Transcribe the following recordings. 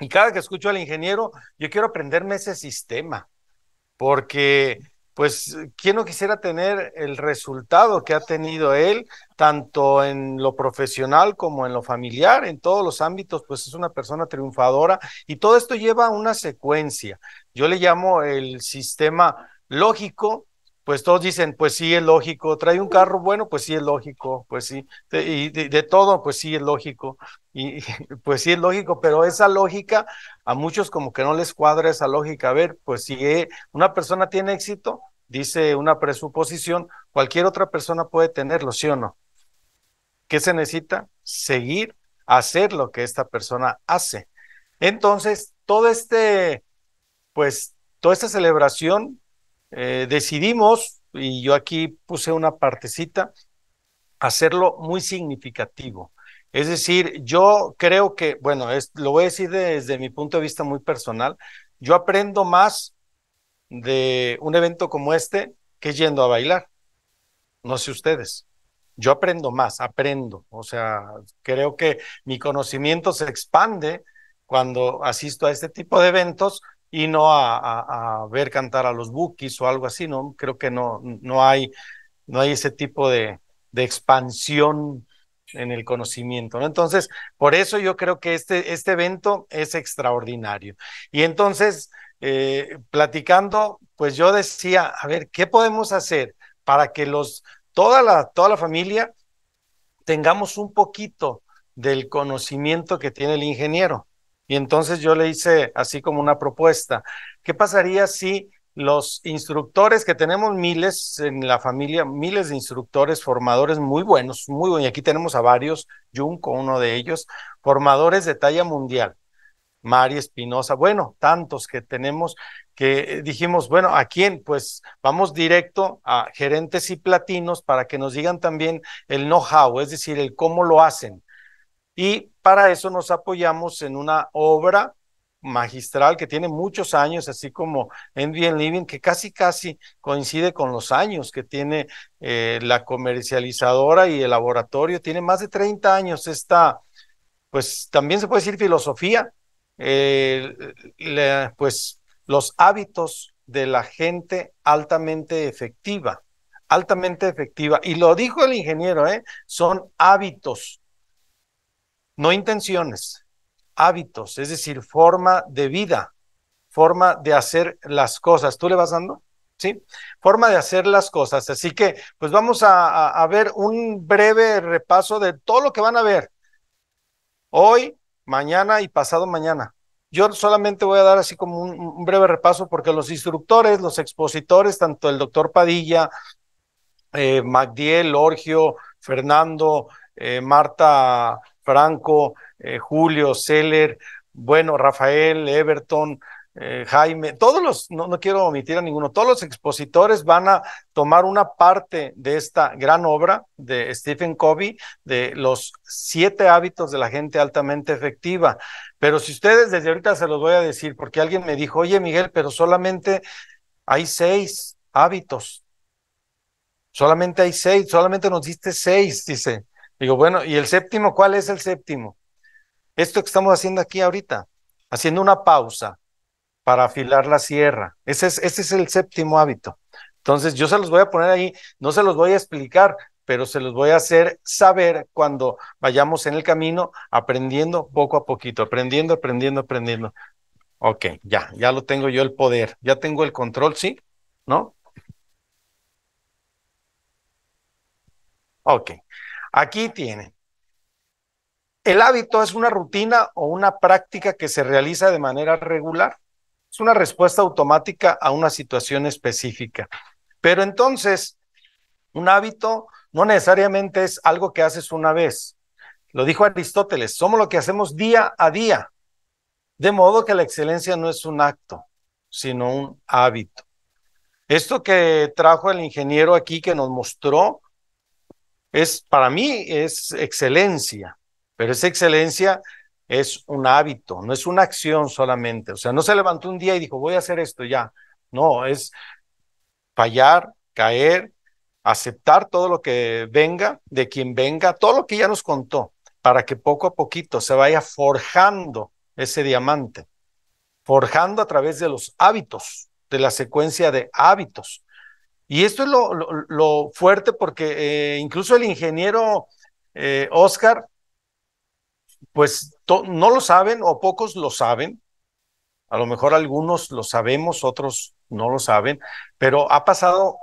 Y cada que escucho al ingeniero, yo quiero aprenderme ese sistema, porque pues, ¿quién no quisiera tener el resultado que ha tenido él, tanto en lo profesional como en lo familiar, en todos los ámbitos? Pues es una persona triunfadora y todo esto lleva una secuencia. Yo le llamo el sistema lógico, pues todos dicen, pues sí, es lógico, trae un carro bueno, pues sí, es lógico, pues sí, y de, todo, pues sí, es lógico, y pues sí, es lógico, pero esa lógica a muchos como que no les cuadra esa lógica, a ver, pues si eh, una persona tiene éxito, dice una presuposición, cualquier otra persona puede tenerlo, sí o no. ¿Qué se necesita? Seguir, hacer lo que esta persona hace. Entonces, todo este, pues, toda esta celebración eh, decidimos, y yo aquí puse una partecita, hacerlo muy significativo. Es decir, yo creo que, bueno, es, lo voy a decir desde mi punto de vista muy personal, yo aprendo más de un evento como este que yendo a bailar. No sé ustedes. Yo aprendo más, aprendo. O sea, creo que mi conocimiento se expande cuando asisto a este tipo de eventos y no a, ver cantar a los bookies o algo así, ¿no? Creo que no, no, hay, no hay ese tipo de, de expansión en el conocimiento, ¿no? Entonces, por eso yo creo que este, este evento es extraordinario. Y entonces, eh, platicando, pues yo decía, a ver, ¿qué podemos hacer para que los, toda la, toda la familia tengamos un poquito del conocimiento que tiene el ingeniero? Y entonces yo le hice así como una propuesta. ¿Qué pasaría si los instructores, que tenemos miles en la familia, miles de instructores, formadores muy buenos, muy buenos, y aquí tenemos a varios, Junco, uno de ellos, formadores de talla mundial, Mari Espinosa, bueno, tantos que tenemos que dijimos, bueno, ¿a quién? Pues vamos directo a gerentes y platinos para que nos digan también el know-how, es decir, el cómo lo hacen. Y para eso nos apoyamos en una obra magistral que tiene muchos años, así como Envy and Living, que casi casi coincide con los años que tiene eh, la comercializadora y el laboratorio. Tiene más de 30 años esta, pues también se puede decir filosofía, eh, pues los hábitos de la gente altamente efectiva, altamente efectiva. Y lo dijo el ingeniero, ¿eh? son hábitos no intenciones, hábitos, es decir, forma de vida, forma de hacer las cosas. ¿Tú le vas dando? ¿Sí? Forma de hacer las cosas. Así que, pues vamos a, ver un breve repaso de todo lo que van a ver hoy, mañana y pasado mañana. Yo solamente voy a dar así como un, breve repaso porque los instructores, los expositores, tanto el doctor Padilla, eh, Magdiel, Orgio, Fernando, eh, Marta Franco, eh, Julio, Seller, bueno, Rafael, Everton, eh, Jaime, todos los, no, no, quiero omitir a ninguno, todos los expositores van a tomar una parte de esta gran obra de Stephen Covey, de los siete hábitos de la gente altamente efectiva. Pero si ustedes desde ahorita se los voy a decir, porque alguien me dijo, oye Miguel, pero solamente hay seis hábitos. Solamente hay seis, solamente nos diste seis, dice. Digo, bueno, ¿y el séptimo? ¿Cuál es el séptimo? Esto que estamos haciendo aquí ahorita, haciendo una pausa para afilar la sierra. Ese es, ese es el séptimo hábito. Entonces, yo se los voy a poner ahí, no se los voy a explicar, pero se los voy a hacer saber cuando vayamos en el camino, aprendiendo poco a poquito, aprendiendo, aprendiendo, aprendiendo. Ok, ya, ya lo tengo yo el poder, ya tengo el control, ¿sí? ¿No? Ok. Aquí tiene. El hábito es una rutina o una práctica que se realiza de manera regular. Es una respuesta automática a una situación específica. Pero entonces, un hábito no necesariamente es algo que haces una vez. Lo dijo Aristóteles, somos lo que hacemos día a día. De modo que la excelencia no es un acto, sino un hábito. Esto que trajo el ingeniero aquí, que nos mostró es, para mí es excelencia, pero esa excelencia es un hábito, no es una acción solamente. O sea, no se levantó un día y dijo, voy a hacer esto ya. No, es fallar, caer, aceptar todo lo que venga, de quien venga, todo lo que ya nos contó, para que poco a poquito se vaya forjando ese diamante, forjando a través de los hábitos, de la secuencia de hábitos. Y esto es lo, fuerte porque eh, incluso el ingeniero Oscar, eh, pues no lo saben o pocos lo saben. A lo mejor algunos lo sabemos, otros no lo saben, pero ha pasado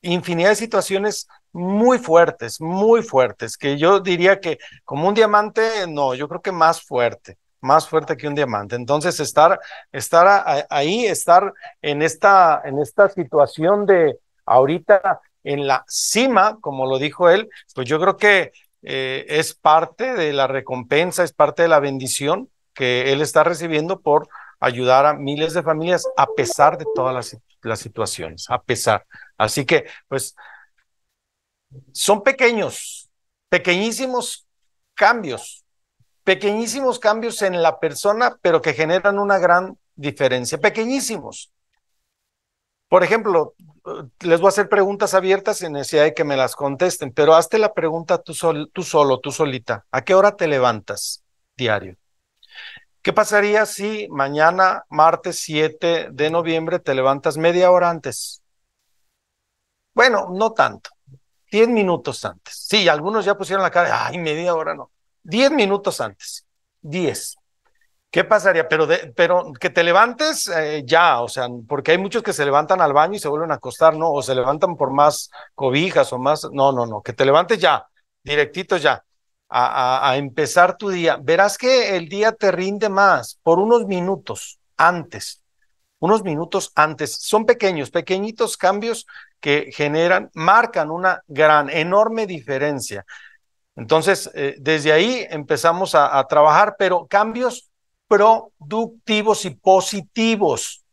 infinidad de situaciones muy fuertes, muy fuertes, que yo diría que como un diamante, no, yo creo que más fuerte más fuerte que un diamante. Entonces, estar, estar ahí, estar en esta, en esta situación de ahorita en la cima, como lo dijo él, pues yo creo que eh, es parte de la recompensa, es parte de la bendición que él está recibiendo por ayudar a miles de familias a pesar de todas las, las situaciones, a pesar. Así que, pues, son pequeños, pequeñísimos cambios Pequeñísimos cambios en la persona, pero que generan una gran diferencia. Pequeñísimos. Por ejemplo, eh, les voy a hacer preguntas abiertas sin necesidad de que me las contesten, pero hazte la pregunta tú, solo, tú solita. ¿A qué hora te levantas diario? ¿Qué pasaría si mañana, martes 7 de noviembre, te levantas media hora antes? Bueno, no tanto. 10 minutos antes. Sí, algunos ya pusieron la cara, ay, media hora no. 10 minutos antes, 10. ¿Qué pasaría? Pero, pero que te levantes eh, ya, o sea, porque hay muchos que se levantan al baño y se vuelven a acostar, ¿no? O se levantan por más cobijas o más... No, no, no, que te levantes ya, directito ya, a, a, a empezar tu día. Verás que el día te rinde más por unos minutos antes, unos minutos antes. Son pequeños, pequeñitos cambios que generan, marcan una gran, enorme diferencia. Entonces, eh, desde ahí empezamos a, trabajar, pero cambios productivos y positivos.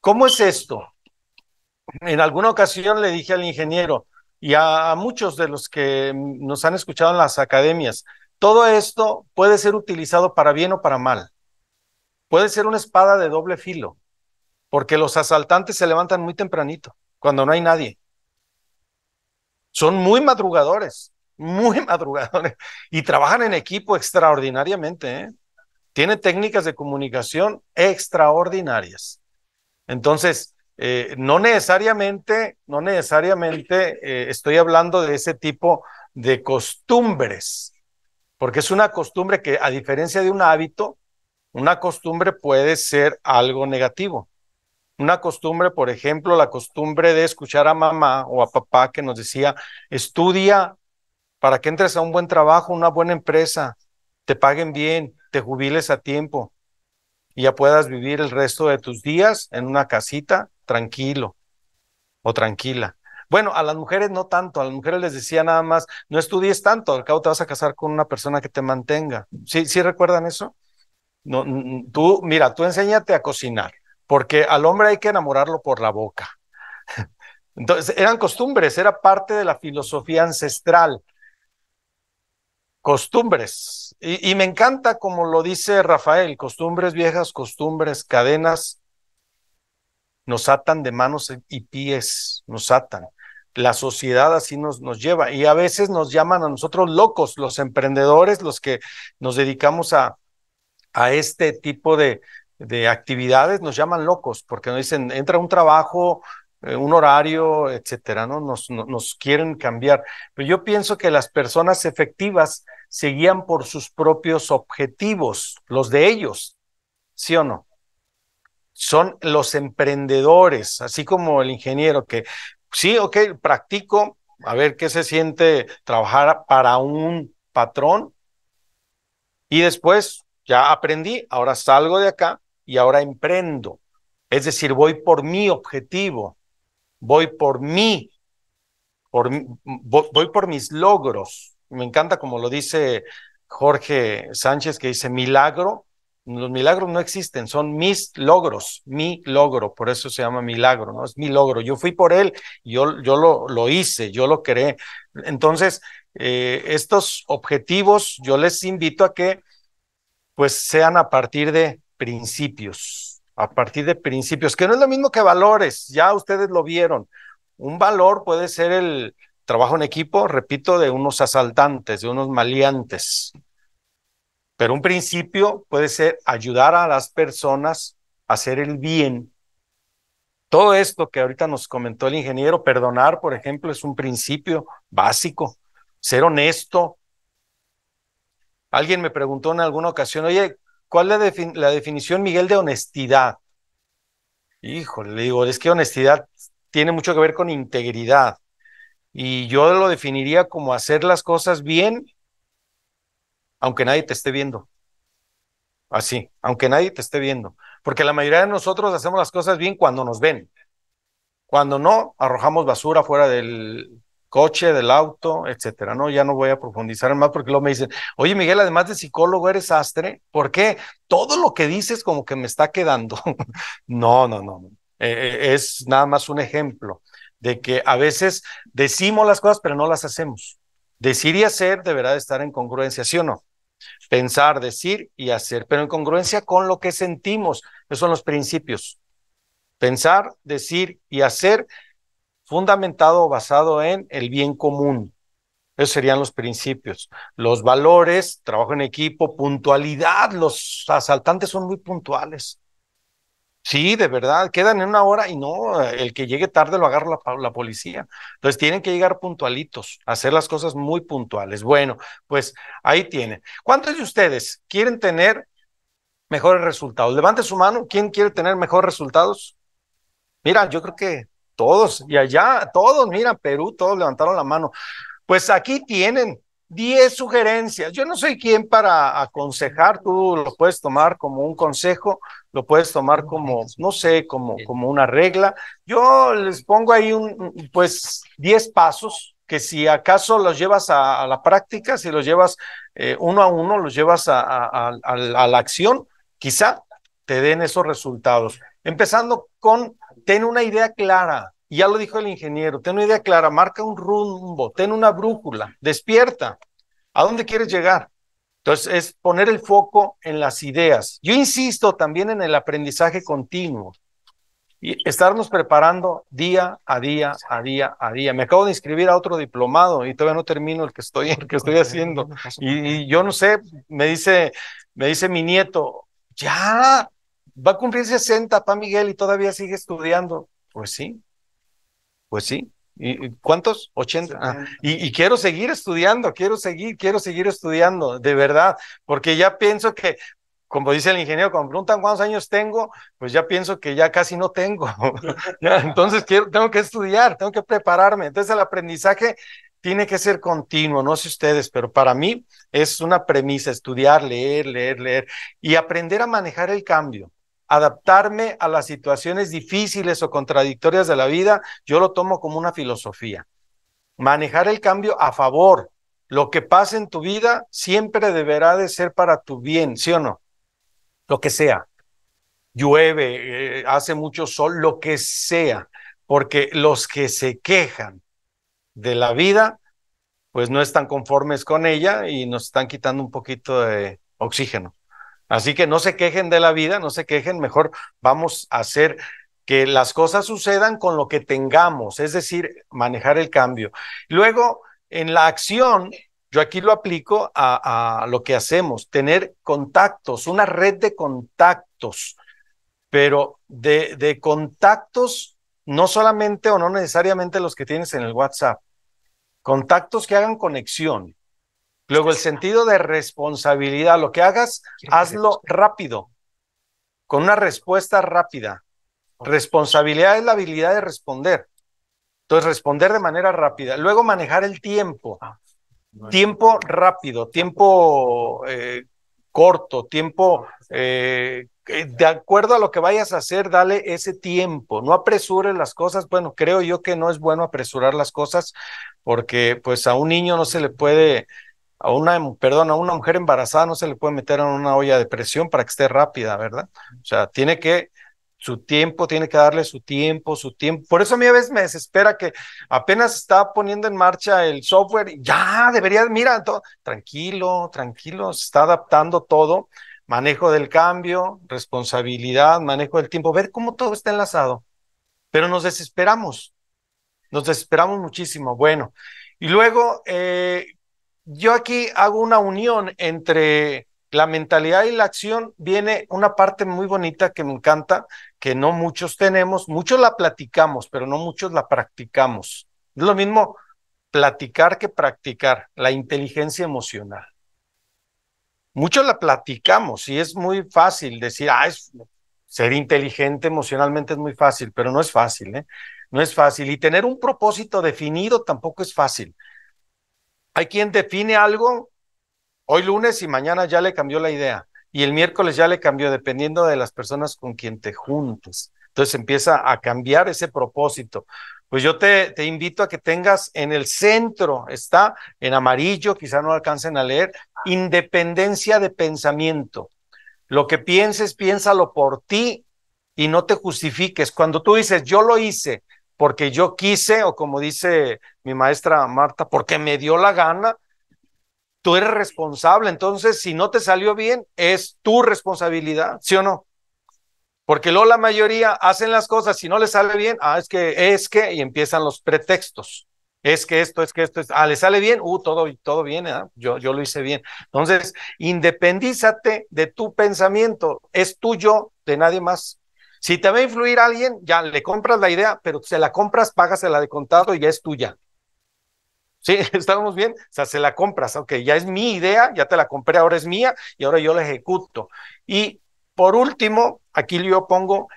¿Cómo es esto? En alguna ocasión le dije al ingeniero y a, muchos de los que nos han escuchado en las academias, todo esto puede ser utilizado para bien o para mal. Puede ser una espada de doble filo, porque los asaltantes se levantan muy tempranito, cuando no hay nadie. Son muy madrugadores muy madrugadores y trabajan en equipo extraordinariamente. ¿eh? Tienen técnicas de comunicación extraordinarias. Entonces, eh, no necesariamente, no necesariamente eh, estoy hablando de ese tipo de costumbres, porque es una costumbre que a diferencia de un hábito, una costumbre puede ser algo negativo. Una costumbre, por ejemplo, la costumbre de escuchar a mamá o a papá que nos decía, estudia para que entres a un buen trabajo, una buena empresa, te paguen bien, te jubiles a tiempo y ya puedas vivir el resto de tus días en una casita tranquilo o tranquila. Bueno, a las mujeres no tanto, a las mujeres les decía nada más, no estudies tanto, al cabo te vas a casar con una persona que te mantenga. ¿Sí, sí recuerdan eso? No, tú, mira, tú enséñate a cocinar, porque al hombre hay que enamorarlo por la boca. Entonces, eran costumbres, era parte de la filosofía ancestral costumbres. Y, me encanta, como lo dice Rafael, costumbres viejas, costumbres, cadenas, nos atan de manos y pies, nos atan. La sociedad así nos, nos lleva y a veces nos llaman a nosotros locos, los emprendedores, los que nos dedicamos a, a este tipo de, de actividades, nos llaman locos porque nos dicen, entra un trabajo, eh, un horario, etcétera, ¿no? Nos, nos, quieren cambiar. Pero yo pienso que las personas efectivas Seguían por sus propios objetivos, los de ellos, ¿sí o no? Son los emprendedores, así como el ingeniero que, sí, ok, practico, a ver qué se siente trabajar para un patrón. Y después, ya aprendí, ahora salgo de acá y ahora emprendo. Es decir, voy por mi objetivo, voy por mí, por, voy por mis logros me encanta como lo dice Jorge Sánchez, que dice milagro. Los milagros no existen, son mis logros, mi logro, por eso se llama milagro, ¿no? Es mi logro. Yo fui por él, yo, yo lo, lo hice, yo lo creé. Entonces, eh, estos objetivos yo les invito a que pues sean a partir de principios, a partir de principios, que no es lo mismo que valores, ya ustedes lo vieron. Un valor puede ser el, trabajo en equipo, repito, de unos asaltantes, de unos maleantes. Pero un principio puede ser ayudar a las personas a hacer el bien. Todo esto que ahorita nos comentó el ingeniero, perdonar, por ejemplo, es un principio básico. Ser honesto. Alguien me preguntó en alguna ocasión, oye, ¿cuál es la, definición, Miguel, de honestidad? Híjole, le digo, es que honestidad tiene mucho que ver con integridad. Y yo lo definiría como hacer las cosas bien, aunque nadie te esté viendo. Así, aunque nadie te esté viendo. Porque la mayoría de nosotros hacemos las cosas bien cuando nos ven. Cuando no, arrojamos basura fuera del coche, del auto, etcétera. No, ya no voy a profundizar más porque luego me dicen, oye Miguel, además de psicólogo eres astre? ¿por qué? Todo lo que dices como que me está quedando. no, no, no. Eh, eh, es nada más un ejemplo de que a veces decimos las cosas, pero no las hacemos. Decir y hacer deberá de estar en congruencia, ¿sí o no? Pensar, decir y hacer, pero en congruencia con lo que sentimos. Esos son los principios. Pensar, decir y hacer fundamentado o basado en el bien común. Esos serían los principios. Los valores, trabajo en equipo, puntualidad. Los asaltantes son muy puntuales. Sí, de verdad, quedan en una hora y no, el que llegue tarde lo agarra la, policía. Entonces tienen que llegar puntualitos, hacer las cosas muy puntuales. Bueno, pues ahí tienen. ¿Cuántos de ustedes quieren tener mejores resultados? Levante su mano, ¿quién quiere tener mejores resultados? Mira, yo creo que todos, y allá, todos, mira, Perú, todos levantaron la mano. Pues aquí tienen 10 sugerencias. Yo no soy quien para aconsejar, tú lo puedes tomar como un consejo, lo puedes tomar como, no sé, como, como una regla. Yo les pongo ahí un, pues, 10 pasos que si acaso los llevas a, la práctica, si los llevas eh, uno a uno, los llevas a, a, a, la acción, quizá te den esos resultados. Empezando con, ten una idea clara, ya lo dijo el ingeniero, ten una idea clara, marca un rumbo, ten una brújula, despierta, ¿a dónde quieres llegar? Entonces, es poner el foco en las ideas. Yo insisto también en el aprendizaje continuo y estarnos preparando día a día, a día, a día. Me acabo de inscribir a otro diplomado y todavía no termino el que estoy, estoy haciendo. Y, yo no sé, me dice, me dice mi nieto, ya, va a cumplir 60, papá Miguel, y todavía sigue estudiando. Pues sí, pues sí. ¿Y cuántos? 80. Ah, y, quiero seguir estudiando, quiero seguir, quiero seguir estudiando, de verdad, porque ya pienso que, como dice el ingeniero, cuando preguntan cuántos años tengo, pues ya pienso que ya casi no tengo. Entonces quiero, tengo que estudiar, tengo que prepararme. Entonces el aprendizaje tiene que ser continuo, no sé ustedes, pero para mí es una premisa estudiar, leer, leer, leer y aprender a manejar el cambio adaptarme a las situaciones difíciles o contradictorias de la vida, yo lo tomo como una filosofía. Manejar el cambio a favor. Lo que pase en tu vida siempre deberá de ser para tu bien, ¿sí o no? Lo que sea. Llueve, eh, hace mucho sol, lo que sea. Porque los que se quejan de la vida, pues no están conformes con ella y nos están quitando un poquito de oxígeno. Así que no se quejen de la vida, no se quejen, mejor vamos a hacer que las cosas sucedan con lo que tengamos, es decir, manejar el cambio. Luego, en la acción, yo aquí lo aplico a, lo que hacemos, tener contactos, una red de contactos, pero de, de contactos no solamente o no necesariamente los que tienes en el WhatsApp, contactos que hagan conexión, Luego el sentido de responsabilidad, lo que hagas, hazlo rápido, con una respuesta rápida. Responsabilidad es la habilidad de responder. Entonces, responder de manera rápida. Luego manejar el tiempo. Ah, tiempo rápido, tiempo eh, corto, tiempo pues eh, eh, de acuerdo a lo que vayas a hacer, dale ese tiempo, no apresures las cosas. Bueno, creo yo que no es bueno apresurar las cosas porque pues a un niño no se le puede a una, perdón, a una mujer embarazada no se le puede meter en una olla de presión para que esté rápida, ¿verdad? O sea, tiene que su tiempo, tiene que darle su tiempo, su tiempo. Por eso a mí a veces me desespera que apenas está poniendo en marcha el software, ya debería, mira, todo, tranquilo, tranquilo, se está adaptando todo, manejo del cambio, responsabilidad, manejo del tiempo, ver cómo todo está enlazado. Pero nos desesperamos, nos desesperamos muchísimo. Bueno, y luego, eh, yo aquí hago una unión entre la mentalidad y la acción. Viene una parte muy bonita que me encanta, que no muchos tenemos, muchos la platicamos, pero no muchos la practicamos. Es lo mismo platicar que practicar, la inteligencia emocional. Muchos la platicamos y es muy fácil decir, ah, es, ser inteligente emocionalmente es muy fácil, pero no es fácil, ¿eh? No es fácil. Y tener un propósito definido tampoco es fácil. Hay quien define algo hoy lunes y mañana ya le cambió la idea y el miércoles ya le cambió dependiendo de las personas con quien te juntes. Entonces empieza a cambiar ese propósito. Pues yo te, invito a que tengas en el centro, está en amarillo, quizá no alcancen a leer, independencia de pensamiento. Lo que pienses, piénsalo por ti y no te justifiques. Cuando tú dices, yo lo hice, porque yo quise, o como dice mi maestra Marta, porque me dio la gana, tú eres responsable. Entonces, si no te salió bien, es tu responsabilidad, ¿sí o no? Porque luego la mayoría hacen las cosas, si no les sale bien, ah, es que, es que, y empiezan los pretextos. Es que esto, es que esto, es, ah, le sale bien, uh, todo, todo bien, ¿eh? yo, yo lo hice bien. Entonces, independízate de tu pensamiento, es tuyo, de nadie más. Si te va a influir alguien, ya le compras la idea, pero se la compras, págasela de contado y ya es tuya. ¿Sí? ¿Estamos bien? O sea, se la compras, ok, ya es mi idea, ya te la compré, ahora es mía y ahora yo la ejecuto. Y por último, aquí yo pongo,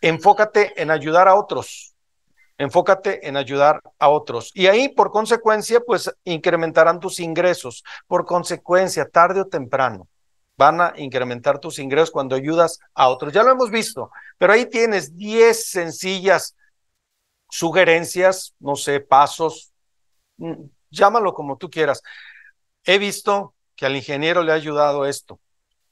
enfócate en ayudar a otros, enfócate en ayudar a otros. Y ahí, por consecuencia, pues incrementarán tus ingresos. Por consecuencia, tarde o temprano, van a incrementar tus ingresos cuando ayudas a otros. Ya lo hemos visto, pero ahí tienes 10 sencillas sugerencias, no sé, pasos, mm, llámalo como tú quieras. He visto que al ingeniero le ha ayudado esto.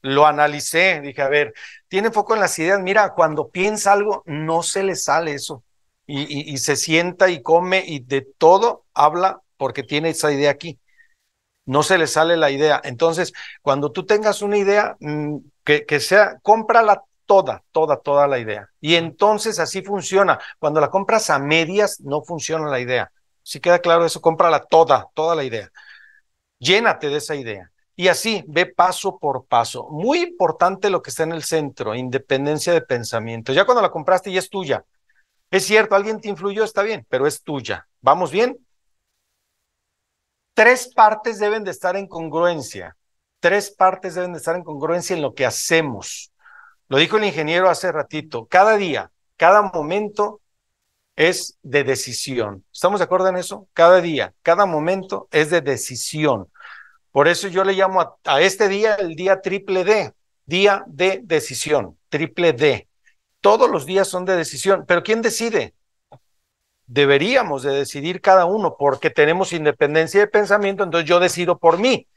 Lo analicé, dije, a ver, tiene foco en las ideas. Mira, cuando piensa algo, no se le sale eso. Y, se sienta y come y de todo habla porque tiene esa idea aquí. No se le sale la idea. Entonces, cuando tú tengas una idea, mm, que, que sea, cómprala toda, toda, toda la idea. Y entonces así funciona. Cuando la compras a medias, no funciona la idea. Si queda claro eso, cómprala toda, toda la idea. Llénate de esa idea. Y así, ve paso por paso. Muy importante lo que está en el centro, independencia de pensamiento. Ya cuando la compraste y es tuya. Es cierto, alguien te influyó, está bien, pero es tuya. ¿Vamos bien? Tres partes deben de estar en congruencia. Tres partes deben de estar en congruencia en lo que hacemos. Lo dijo el ingeniero hace ratito, cada día, cada momento es de decisión. ¿Estamos de acuerdo en eso? Cada día, cada momento es de decisión. Por eso yo le llamo a, este día el día triple D, día de decisión, triple D. Todos los días son de decisión, pero ¿quién decide? Deberíamos de decidir cada uno porque tenemos independencia de pensamiento, entonces yo decido por mí.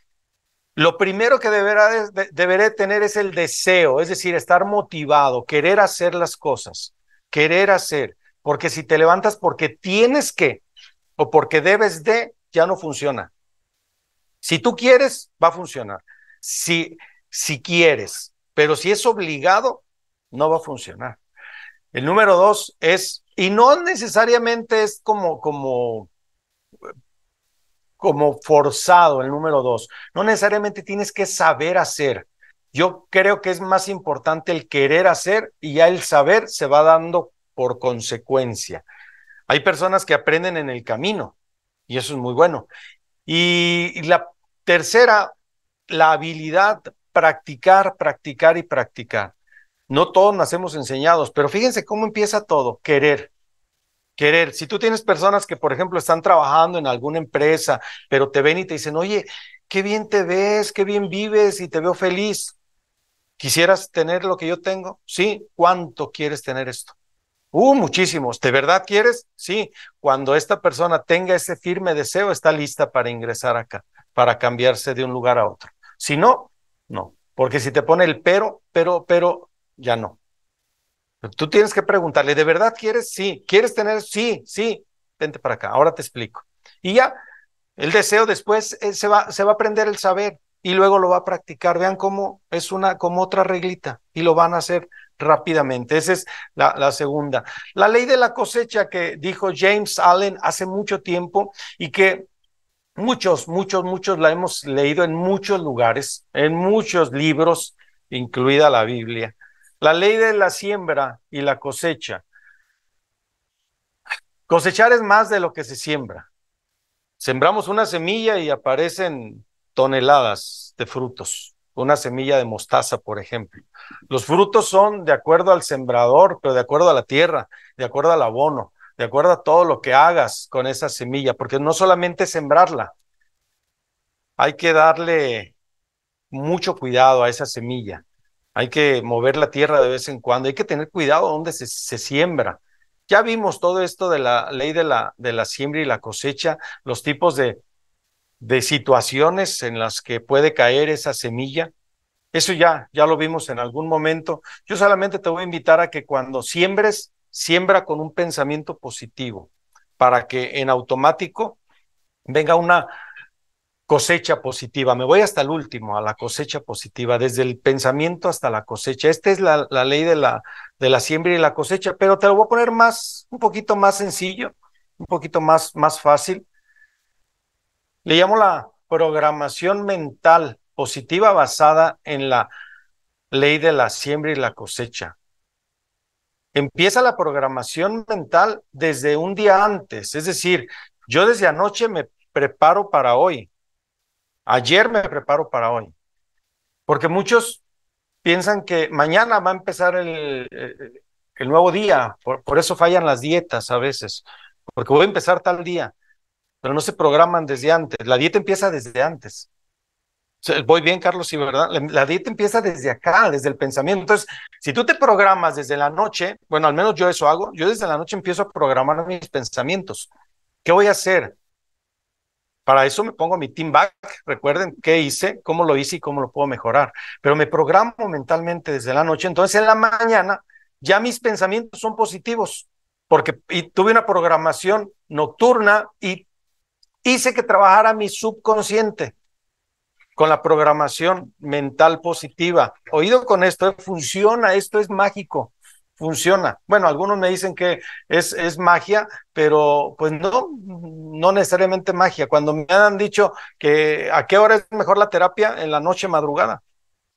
Lo primero que deberá, deberé tener es el deseo, es decir, estar motivado, querer hacer las cosas, querer hacer, porque si te levantas porque tienes que o porque debes de, ya no funciona. Si tú quieres, va a funcionar. Si, si quieres, pero si es obligado, no va a funcionar. El número dos es, y no necesariamente es como, como como forzado el número dos. No necesariamente tienes que saber hacer. Yo creo que es más importante el querer hacer y ya el saber se va dando por consecuencia. Hay personas que aprenden en el camino y eso es muy bueno. Y la tercera, la habilidad, practicar, practicar y practicar. No todos nacemos enseñados, pero fíjense cómo empieza todo, querer querer. Si tú tienes personas que, por ejemplo, están trabajando en alguna empresa, pero te ven y te dicen, oye, qué bien te ves, qué bien vives y te veo feliz. ¿Quisieras tener lo que yo tengo? Sí. ¿Cuánto quieres tener esto? Uh, muchísimos. ¿De verdad quieres? Sí. Cuando esta persona tenga ese firme deseo, está lista para ingresar acá, para cambiarse de un lugar a otro. Si no, no. Porque si te pone el pero, pero, pero, ya no. Tú tienes que preguntarle, ¿de verdad quieres? Sí. ¿Quieres tener? Sí, sí. Vente para acá, ahora te explico. Y ya, el deseo después eh, se, va, a aprender el saber y luego lo va a practicar. Vean cómo es una, como otra reglita y lo van a hacer rápidamente. Esa es la, segunda. La ley de la cosecha que dijo James Allen hace mucho tiempo y que muchos, muchos, muchos la hemos leído en muchos lugares, en muchos libros, incluida la Biblia. La ley de la siembra y la cosecha. Cosechar es más de lo que se siembra. Sembramos una semilla y aparecen toneladas de frutos. Una semilla de mostaza, por ejemplo. Los frutos son de acuerdo al sembrador, pero de acuerdo a la tierra, de acuerdo al abono, de acuerdo a todo lo que hagas con esa semilla, porque no solamente sembrarla, hay que darle mucho cuidado a esa semilla hay que mover la tierra de vez en cuando, hay que tener cuidado donde se, se siembra. Ya vimos todo esto de la ley de la, de la siembra y la cosecha, los tipos de, de situaciones en las que puede caer esa semilla. Eso ya, ya lo vimos en algún momento. Yo solamente te voy a invitar a que cuando siembres, siembra con un pensamiento positivo, para que en automático venga una cosecha positiva. Me voy hasta el último, a la cosecha positiva, desde el pensamiento hasta la cosecha. Esta es la, ley de la, de la siembra y la cosecha, pero te lo voy a poner más, un poquito más sencillo, un poquito más, más fácil. Le llamo la programación mental positiva basada en la ley de la siembra y la cosecha. Empieza la programación mental desde un día antes, es decir, yo desde anoche me preparo para hoy, Ayer me preparo para hoy. Porque muchos piensan que mañana va a empezar el, eh, eh, el, nuevo día. Por, eso fallan las dietas a veces. Porque voy a empezar tal día. Pero no se programan desde antes. La dieta empieza desde antes. Voy bien, Carlos, sí, ¿verdad? La dieta empieza desde acá, desde el pensamiento. Entonces, si tú te programas desde la noche, bueno, al menos yo eso hago, yo desde la noche empiezo a programar mis pensamientos. ¿Qué voy a hacer? Para eso me pongo mi team back, recuerden qué hice, cómo lo hice y cómo lo puedo mejorar. Pero me programo mentalmente desde la noche, entonces en la mañana ya mis pensamientos son positivos, porque y tuve una programación nocturna y hice que trabajara mi subconsciente con la programación mental positiva. Oído con esto, ¿eh? funciona, esto es mágico funciona. Bueno, algunos me dicen que es, es magia, pero pues no, no necesariamente magia. Cuando me han dicho que a qué hora es mejor la terapia, en la noche madrugada.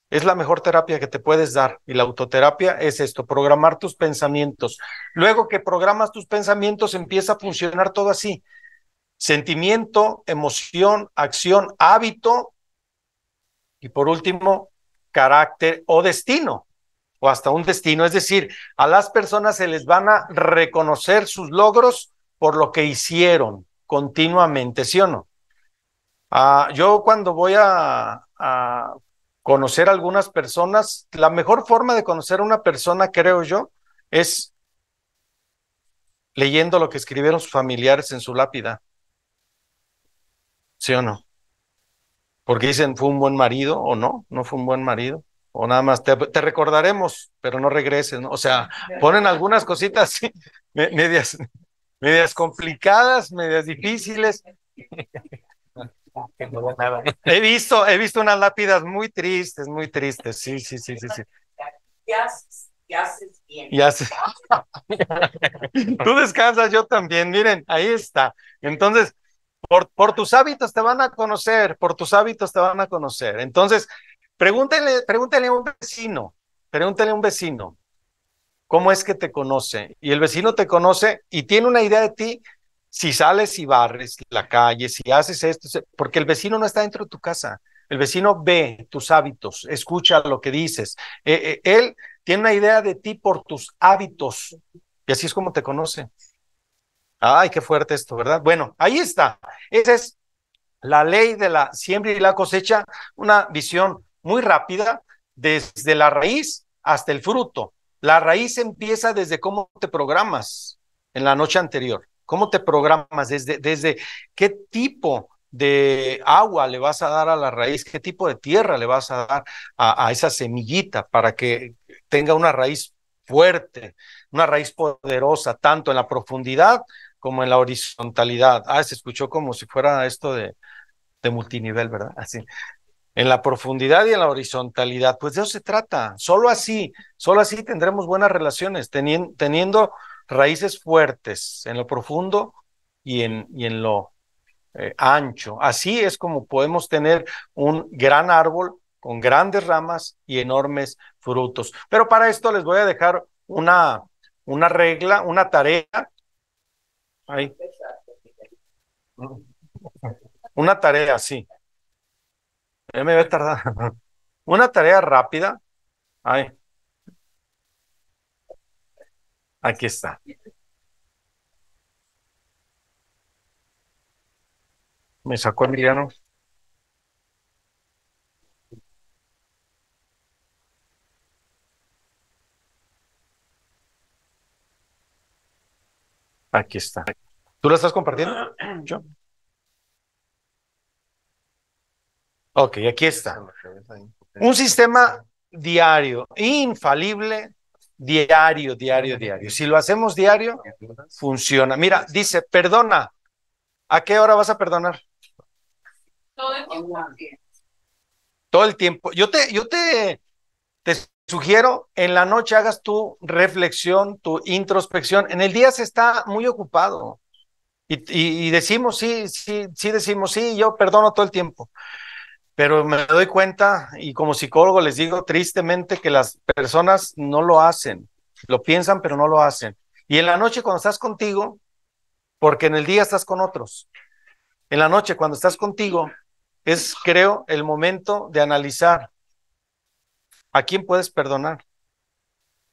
Es la mejor terapia que te puedes dar y la autoterapia es esto, programar tus pensamientos. Luego que programas tus pensamientos empieza a funcionar todo así. Sentimiento, emoción, acción, hábito y por último, carácter o destino o hasta un destino. Es decir, a las personas se les van a reconocer sus logros por lo que hicieron continuamente, ¿sí o no? Ah, yo cuando voy a, a conocer a algunas personas, la mejor forma de conocer a una persona, creo yo, es leyendo lo que escribieron sus familiares en su lápida. ¿Sí o no? Porque dicen, ¿fue un buen marido o no? ¿No fue un buen marido? o nada más te, recordaremos, pero no regreses, ¿no? O sea, ponen algunas cositas medias, medias complicadas, medias difíciles. He visto, he visto unas lápidas muy tristes, muy tristes, sí, sí, sí, sí, sí. Ya haces? bien? Tú descansas, yo también. Miren, ahí está. Entonces, por, por, tus hábitos te van a conocer, por tus hábitos te van a conocer. Entonces, Pregúntale, a un vecino, pregúntale a un vecino, ¿cómo es que te conoce? Y el vecino te conoce y tiene una idea de ti si sales y barres la calle, si haces esto, porque el vecino no está dentro de tu casa. El vecino ve tus hábitos, escucha lo que dices. Eh, eh, él tiene una idea de ti por tus hábitos y así es como te conoce. Ay, qué fuerte esto, ¿verdad? Bueno, ahí está. Esa es la ley de la siembra y la cosecha, una visión muy rápida desde la raíz hasta el fruto. La raíz empieza desde cómo te programas en la noche anterior, cómo te programas, desde, desde qué tipo de agua le vas a dar a la raíz, qué tipo de tierra le vas a dar a, esa semillita para que tenga una raíz fuerte, una raíz poderosa, tanto en la profundidad como en la horizontalidad. Ah, se escuchó como si fuera esto de, de multinivel, ¿verdad? Así. Ah, en la profundidad y en la horizontalidad. Pues de eso se trata. Solo así, solo así tendremos buenas relaciones, teniendo, raíces fuertes en lo profundo y en, y en lo eh, ancho. Así es como podemos tener un gran árbol con grandes ramas y enormes frutos. Pero para esto les voy a dejar una, una regla, una tarea. Ahí. Una tarea, sí me voy a tardar. Una tarea rápida. Ay. Aquí está. Me sacó Emiliano. Aquí está. ¿Tú lo estás compartiendo? Yo. Ok, aquí está. Un sistema diario, infalible, diario, diario, diario. Si lo hacemos diario, funciona. Mira, dice, perdona. ¿A qué hora vas a perdonar? Todo el tiempo. Todo el tiempo. Yo te, yo te, te sugiero en la noche hagas tu reflexión, tu introspección. En el día se está muy ocupado. Y, y decimos, sí, sí, sí, decimos, sí, yo perdono todo el tiempo pero me doy cuenta y como psicólogo les digo tristemente que las personas no lo hacen, lo piensan pero no lo hacen. Y en la noche cuando estás contigo, porque en el día estás con otros, en la noche cuando estás contigo es creo el momento de analizar a quién puedes perdonar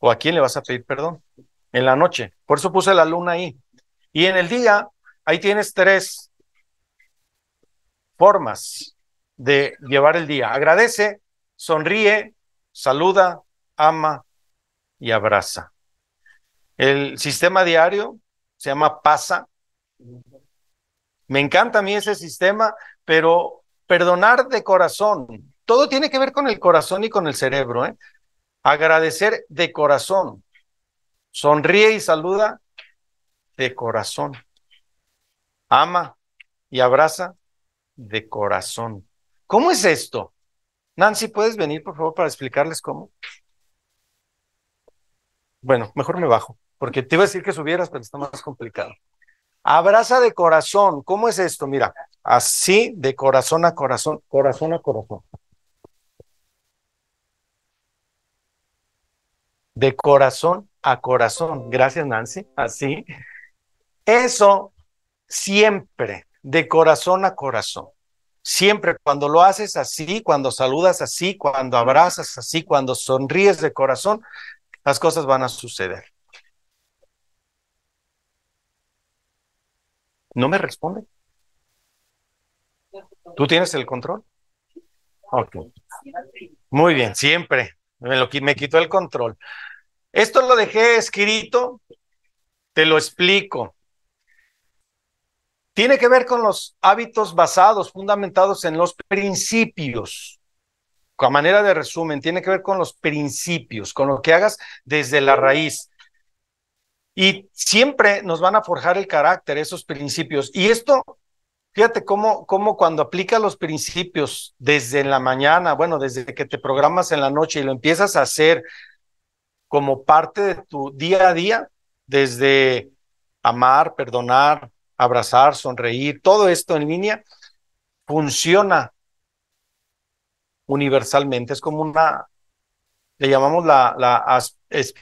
o a quién le vas a pedir perdón en la noche. Por eso puse la luna ahí. Y en el día, ahí tienes tres formas de llevar el día. Agradece, sonríe, saluda, ama y abraza. El sistema diario se llama PASA. Me encanta a mí ese sistema, pero perdonar de corazón. Todo tiene que ver con el corazón y con el cerebro. ¿eh? Agradecer de corazón. Sonríe y saluda de corazón. Ama y abraza de corazón. ¿Cómo es esto? Nancy, ¿puedes venir, por favor, para explicarles cómo? Bueno, mejor me bajo, porque te iba a decir que subieras, pero está más complicado. Abraza de corazón. ¿Cómo es esto? Mira, así de corazón a corazón, corazón a corazón. De corazón a corazón. Gracias, Nancy. Así. Eso siempre, de corazón a corazón. Siempre cuando lo haces así, cuando saludas así, cuando abrazas así, cuando sonríes de corazón, las cosas van a suceder. No me responde. ¿Tú tienes el control? Ok. Muy bien, siempre. Me, quitó el control. Esto lo dejé escrito, te lo explico. Tiene que ver con los hábitos basados, fundamentados en los principios. A manera de resumen, tiene que ver con los principios, con lo que hagas desde la raíz. Y siempre nos van a forjar el carácter, esos principios. Y esto, fíjate cómo, cómo cuando aplica los principios desde la mañana, bueno, desde que te programas en la noche y lo empiezas a hacer como parte de tu día a día, desde amar, perdonar, abrazar, sonreír, todo esto en línea funciona universalmente. Es como una, le llamamos la, la